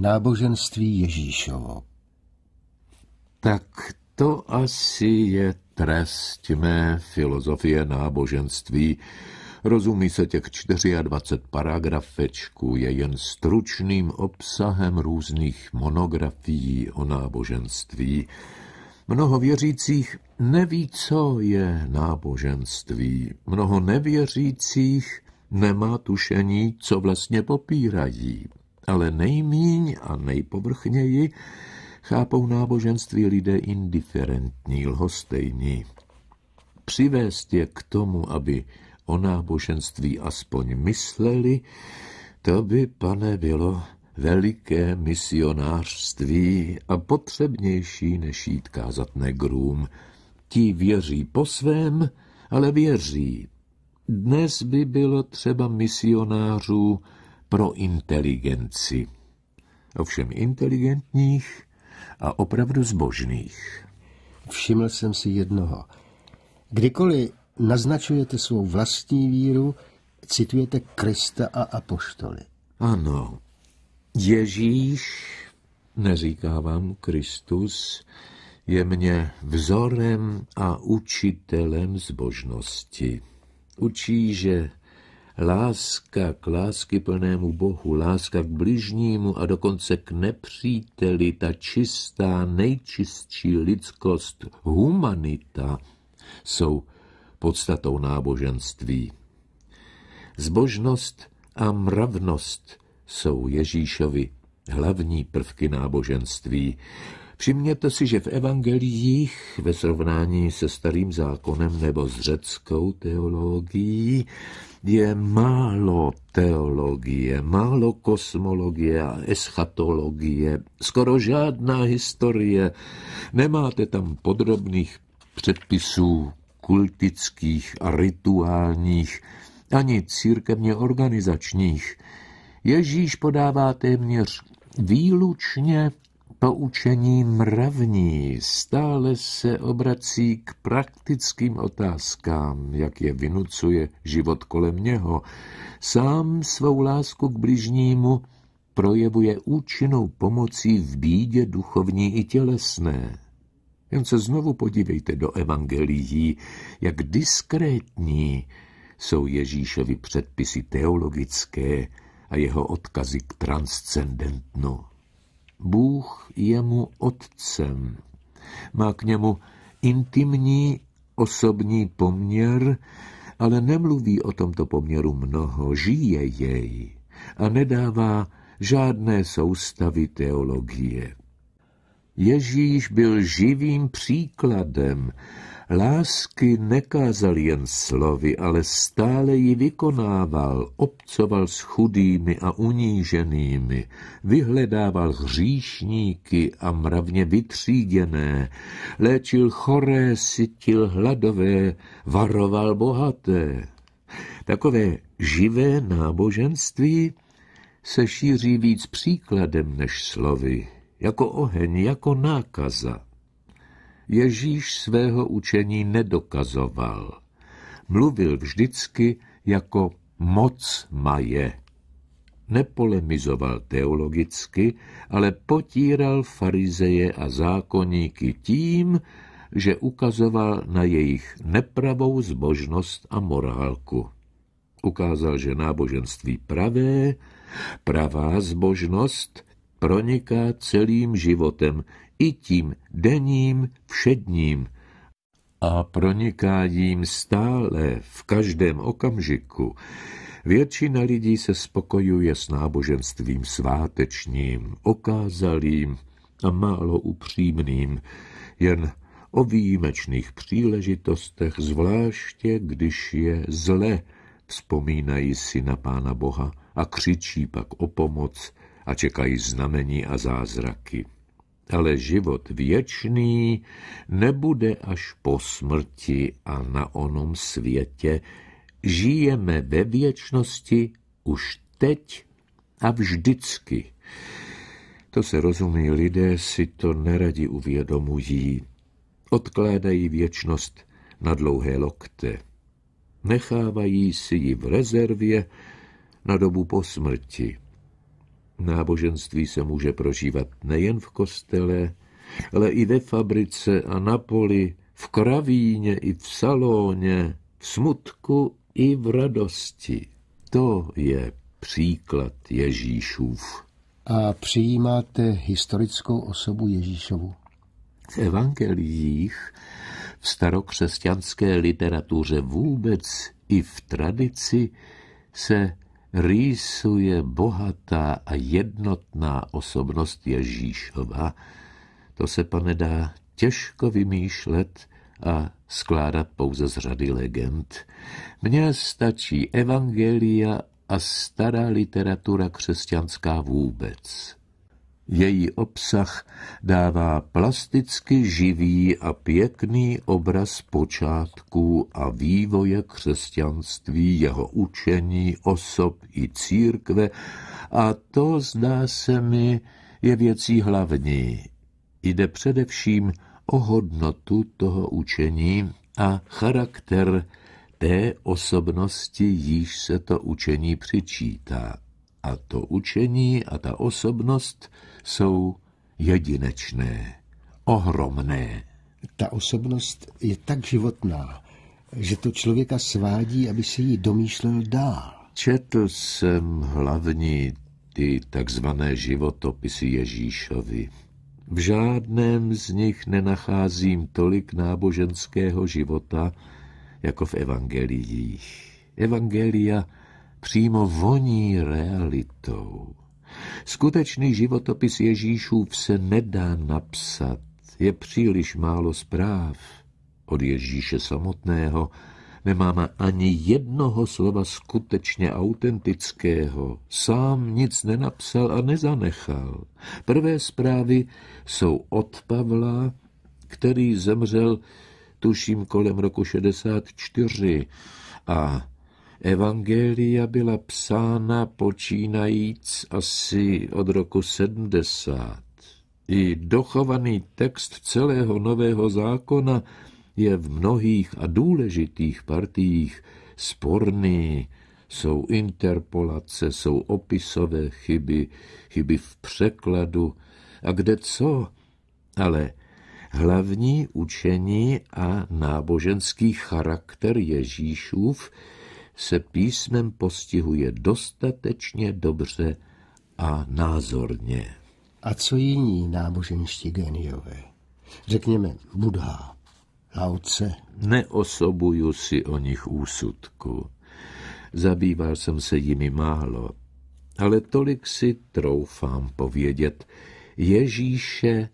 náboženství Ježíšovo. Tak to asi je trest mé filozofie náboženství. Rozumí se těch 24 paragrafečků je jen stručným obsahem různých monografií o náboženství. Mnoho věřících neví, co je náboženství. Mnoho nevěřících nemá tušení, co vlastně popírají ale nejmíň a nejpovrchněji chápou náboženství lidé indiferentní, lhostejní. Přivést je k tomu, aby o náboženství aspoň mysleli, to by, pane, bylo veliké misionářství a potřebnější než jít kázat negrům. Ti věří po svém, ale věří. Dnes by bylo třeba misionářů, pro inteligenci. Ovšem inteligentních a opravdu zbožných. Všiml jsem si jednoho. Kdykoliv naznačujete svou vlastní víru, citujete Krista a apoštoly. Ano. Ježíš, neříkávám Kristus, je mně vzorem a učitelem zbožnosti. Učí, že Láska k lásky plnému Bohu, láska k bližnímu a dokonce k nepříteli, ta čistá, nejčistší lidskost, humanita, jsou podstatou náboženství. Zbožnost a mravnost jsou Ježíšovi hlavní prvky náboženství. Všimněte si, že v evangeliích ve srovnání se starým zákonem nebo s řeckou teologií je málo teologie, málo kosmologie a eschatologie, skoro žádná historie. Nemáte tam podrobných předpisů kultických a rituálních, ani církevně organizačních. Ježíš podává téměř výlučně poučení mravní stále se obrací k praktickým otázkám, jak je vynucuje život kolem něho. Sám svou lásku k bližnímu projevuje účinnou pomocí v bídě duchovní i tělesné. Jen se znovu podívejte do evangelií, jak diskrétní jsou Ježíšovi předpisy teologické a jeho odkazy k transcendentnu. Bůh je mu otcem. Má k němu intimní osobní poměr, ale nemluví o tomto poměru mnoho, žije jej a nedává žádné soustavy teologie. Ježíš byl živým příkladem. Lásky nekázal jen slovy, ale stále ji vykonával, obcoval s chudými a uníženými, vyhledával hříšníky a mravně vytříděné, léčil choré, sytil hladové, varoval bohaté. Takové živé náboženství se šíří víc příkladem než slovy jako oheň, jako nákaza. Ježíš svého učení nedokazoval. Mluvil vždycky jako moc maje. Nepolemizoval teologicky, ale potíral farizeje a zákonníky tím, že ukazoval na jejich nepravou zbožnost a morálku. Ukázal, že náboženství pravé, pravá zbožnost proniká celým životem, i tím denním všedním a proniká jím stále v každém okamžiku. Většina lidí se spokojuje s náboženstvím svátečním, okázalým a málo upřímným, jen o výjimečných příležitostech, zvláště když je zle, vzpomínají si na Pána Boha a křičí pak o pomoc, a čekají znamení a zázraky. Ale život věčný nebude až po smrti a na onom světě. Žijeme ve věčnosti už teď a vždycky. To se rozumí, lidé si to neradi uvědomují. Odkládají věčnost na dlouhé lokte. Nechávají si ji v rezervě na dobu po smrti. Náboženství se může prožívat nejen v kostele, ale i ve fabrice a na poli, v kravíně i v salóně, v smutku i v radosti. To je příklad Ježíšův. A přijímáte historickou osobu Ježíšovu? V evangelích, v starokřesťanské literatuře vůbec i v tradici se rýsuje bohatá a jednotná osobnost Ježíšova, to se, pane, dá těžko vymýšlet a skládat pouze z řady legend. Mně stačí evangelia a stará literatura křesťanská vůbec. Její obsah dává plasticky živý a pěkný obraz počátků a vývoje křesťanství, jeho učení, osob i církve a to, zdá se mi, je věcí hlavní. Jde především o hodnotu toho učení a charakter té osobnosti, již se to učení přičítá. A to učení a ta osobnost – jsou jedinečné, ohromné. Ta osobnost je tak životná, že to člověka svádí, aby si ji domýšlel dál. Četl jsem hlavní ty takzvané životopisy Ježíšovi. V žádném z nich nenacházím tolik náboženského života, jako v evangeliích. Evangelia přímo voní realitou. Skutečný životopis Ježíšův se nedá napsat, je příliš málo zpráv. Od Ježíše samotného nemáme ani jednoho slova skutečně autentického. Sám nic nenapsal a nezanechal. Prvé zprávy jsou od Pavla, který zemřel tuším kolem roku 64 a Evangelia byla psána počínajíc asi od roku 70. I dochovaný text celého nového zákona je v mnohých a důležitých partiích sporný, jsou interpolace, jsou opisové chyby, chyby v překladu a kde co. Ale hlavní učení a náboženský charakter Ježíšův se písmem postihuje dostatečně dobře a názorně. A co jiní náboženští geniové? Řekněme Buddha, Laoce. Neosobuju si o nich úsudku. Zabýval jsem se jimi málo, ale tolik si troufám povědět. Ježíše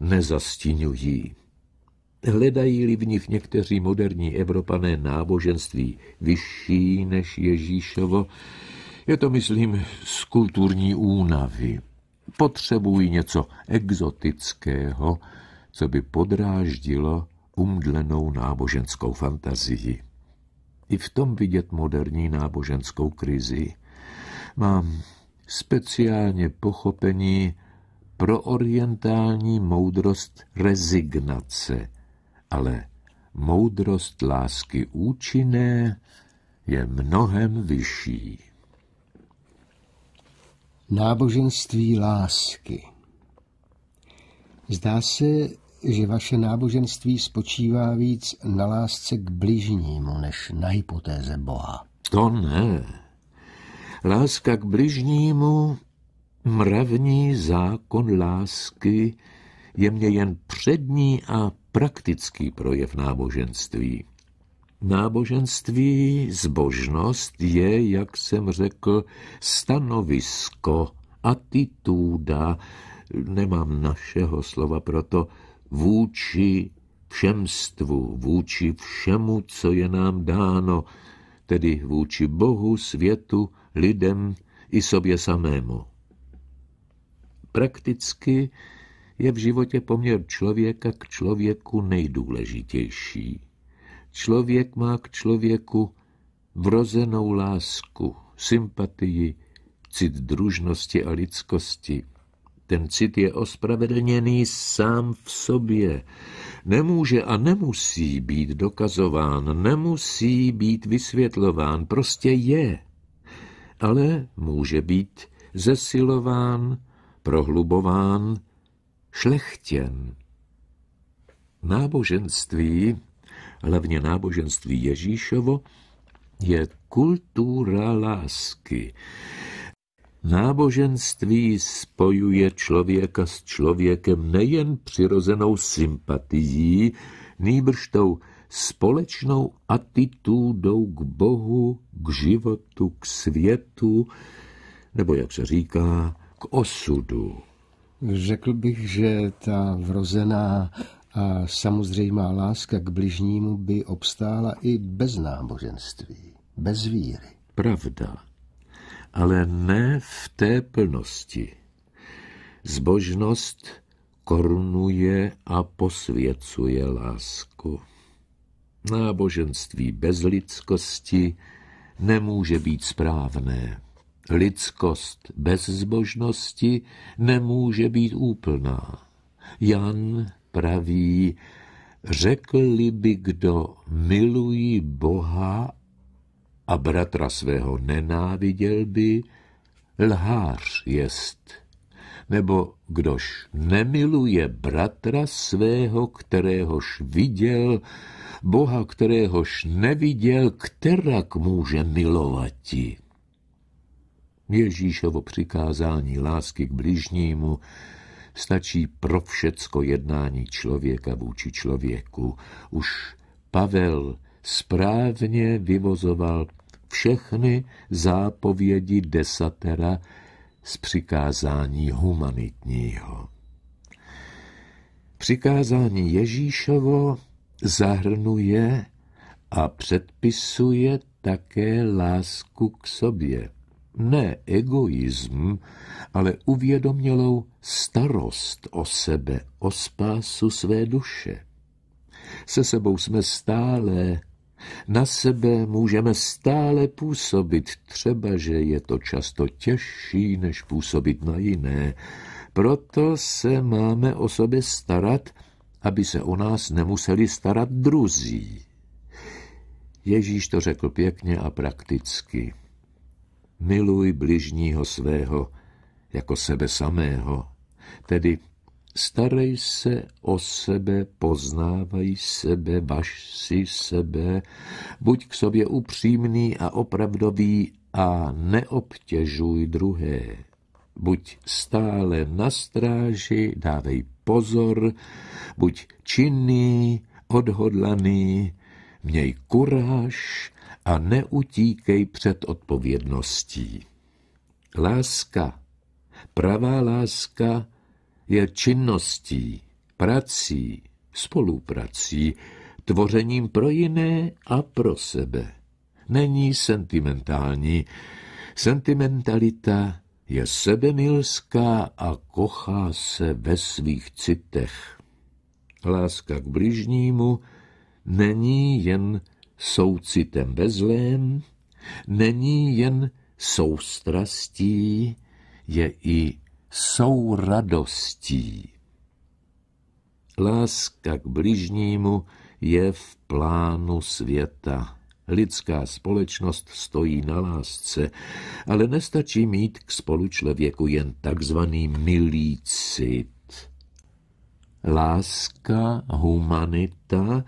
nezastínují. Hledají-li v nich někteří moderní Evropané náboženství vyšší než Ježíšovo, je to, myslím, z kulturní únavy. Potřebují něco exotického, co by podráždilo umdlenou náboženskou fantazii. I v tom vidět moderní náboženskou krizi. Mám speciálně pochopení pro orientální moudrost rezignace – ale moudrost lásky účinné je mnohem vyšší. Náboženství lásky Zdá se, že vaše náboženství spočívá víc na lásce k bližnímu, než na hypotéze Boha. To ne. Láska k bližnímu, mravní zákon lásky, je mě jen přední a praktický projev náboženství. Náboženství, zbožnost je, jak jsem řekl, stanovisko, atitúda, nemám našeho slova proto, vůči všemstvu, vůči všemu, co je nám dáno, tedy vůči Bohu, světu, lidem i sobě samému. Prakticky je v životě poměr člověka k člověku nejdůležitější. Člověk má k člověku vrozenou lásku, sympatii, cit družnosti a lidskosti. Ten cit je ospravedlněný sám v sobě. Nemůže a nemusí být dokazován, nemusí být vysvětlován, prostě je. Ale může být zesilován, prohlubován, šlechtěn. Náboženství, hlavně náboženství Ježíšovo, je kultura lásky. Náboženství spojuje člověka s člověkem nejen přirozenou sympatií, nýbrž tou společnou atitudou k Bohu, k životu, k světu, nebo jak se říká, k osudu. Řekl bych, že ta vrozená a samozřejmá láska k bližnímu by obstála i bez náboženství, bez víry. Pravda, ale ne v té plnosti. Zbožnost korunuje a posvěcuje lásku. Náboženství bez lidskosti nemůže být správné. Lidskost bez zbožnosti nemůže být úplná. Jan praví, řekl-li by kdo milují Boha a bratra svého nenáviděl by, lhář jest. Nebo kdož nemiluje bratra svého, kteréhož viděl, Boha, kteréhož neviděl, kterak může milovat ti. Ježíšovo přikázání lásky k bližnímu stačí pro všecko jednání člověka vůči člověku. Už Pavel správně vyvozoval všechny zápovědi desatera z přikázání humanitního. Přikázání Ježíšovo zahrnuje a předpisuje také lásku k sobě ne egoism, ale uvědomělou starost o sebe, o spásu své duše. Se sebou jsme stále, na sebe můžeme stále působit, třeba že je to často těžší, než působit na jiné. Proto se máme o sobě starat, aby se o nás nemuseli starat druzí. Ježíš to řekl pěkně a prakticky miluj bližního svého jako sebe samého, tedy starej se o sebe, poznávaj sebe, baš si sebe, buď k sobě upřímný a opravdový a neobtěžuj druhé. Buď stále na stráži, dávej pozor, buď činný, odhodlaný, měj kuráž, a neutíkej před odpovědností. Láska, pravá láska je činností, prací, spoluprací, tvořením pro jiné a pro sebe. Není sentimentální. Sentimentalita je sebemilská a kochá se ve svých citech. Láska k bližnímu není jen soucitem ve zlém, není jen soustrastí, je i souradostí. Láska k bližnímu je v plánu světa. Lidská společnost stojí na lásce, ale nestačí mít k spolučlověku jen takzvaný milý cit. Láska, humanita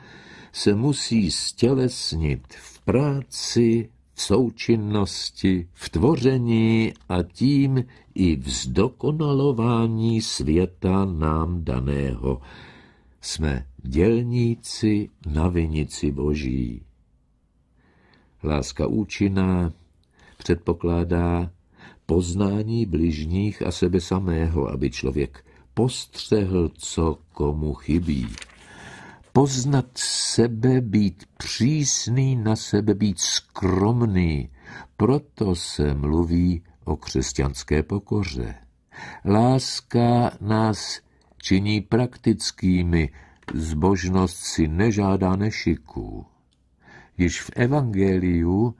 se musí stělesnit v práci, v součinnosti, v tvoření a tím i v zdokonalování světa nám daného. Jsme dělníci na vinici boží. Láska účinná předpokládá poznání bližních a sebe samého, aby člověk postřehl, co komu chybí poznat sebe, být přísný na sebe, být skromný. Proto se mluví o křesťanské pokoře. Láska nás činí praktickými, zbožnost si nežádá nešiků. Již v Evangeliu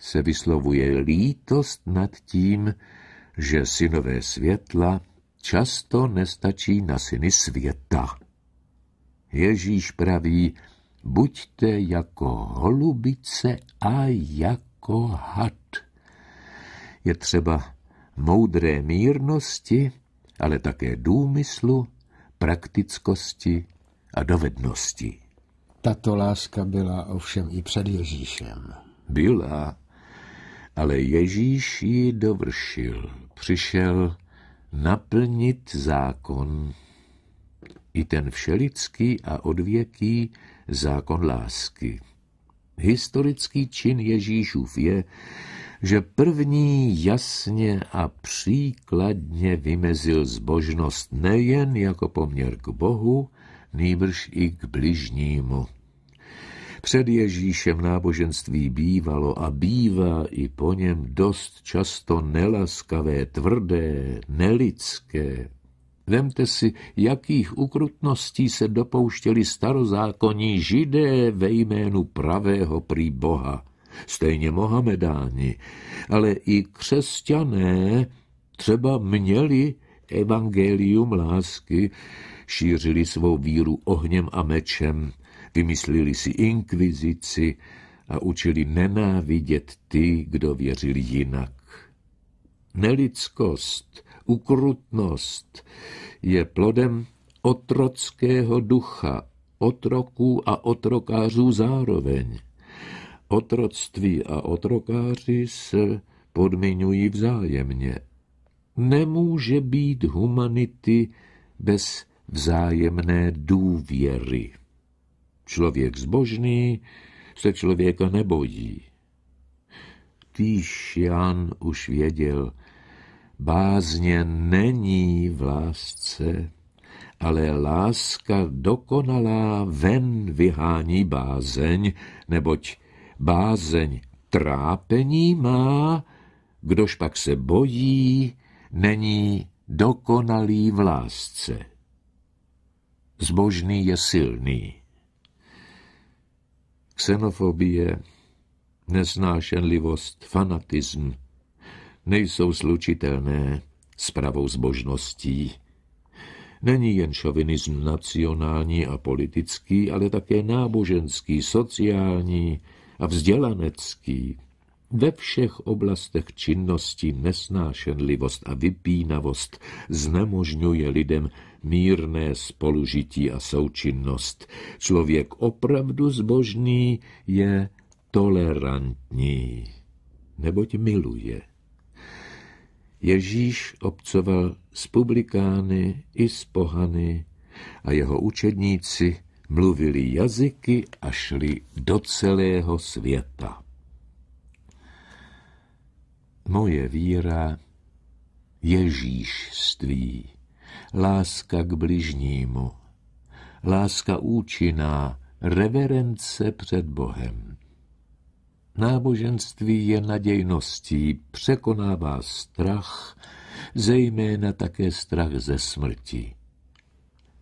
se vyslovuje lítost nad tím, že synové světla často nestačí na syny světa. Ježíš praví, buďte jako holubice a jako had. Je třeba moudré mírnosti, ale také důmyslu, praktickosti a dovednosti. Tato láska byla ovšem i před Ježíšem. Byla, ale Ježíš ji dovršil. Přišel naplnit zákon i ten všelidský a odvěký zákon lásky. Historický čin Ježíšův je, že první jasně a příkladně vymezil zbožnost nejen jako poměr k Bohu, nýbrž i k bližnímu. Před Ježíšem náboženství bývalo a bývá i po něm dost často nelaskavé, tvrdé, nelidské, Vemte si, jakých ukrutností se dopouštěli starozákonní židé ve jménu pravého prý Boha. Stejně Mohamedáni, ale i křesťané třeba měli evangelium lásky, šířili svou víru ohněm a mečem, vymysleli si inkvizici a učili nenávidět ty, kdo věřili jinak. Nelidskost ukrutnost je plodem otrockého ducha, otroků a otrokářů zároveň. Otroctví a otrokáři se podmiňují vzájemně. Nemůže být humanity bez vzájemné důvěry. Člověk zbožný se člověka nebojí. Týž Jan už věděl, Bázně není v lásce, ale láska dokonalá ven vyhání bázeň, neboť bázeň trápení má, kdož pak se bojí, není dokonalý v lásce. Zbožný je silný. Xenofobie, neznášenlivost, fanatism, nejsou slučitelné s pravou zbožností. Není jen šovinism nacionální a politický, ale také náboženský, sociální a vzdělanecký. Ve všech oblastech činnosti nesnášenlivost a vypínavost znemožňuje lidem mírné spolužití a součinnost. Člověk opravdu zbožný je tolerantní, neboť miluje. Ježíš obcoval s publikány i s pohany a jeho učedníci mluvili jazyky a šli do celého světa. Moje víra, Ježíšství, láska k bližnímu, láska účinná, reverence před Bohem. Náboženství je nadějností, překonává strach, zejména také strach ze smrti.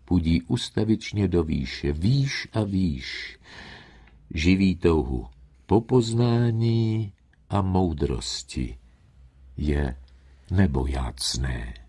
Pudí ustavičně do výše, výš a výš, živí touhu popoznání a moudrosti je nebojácné.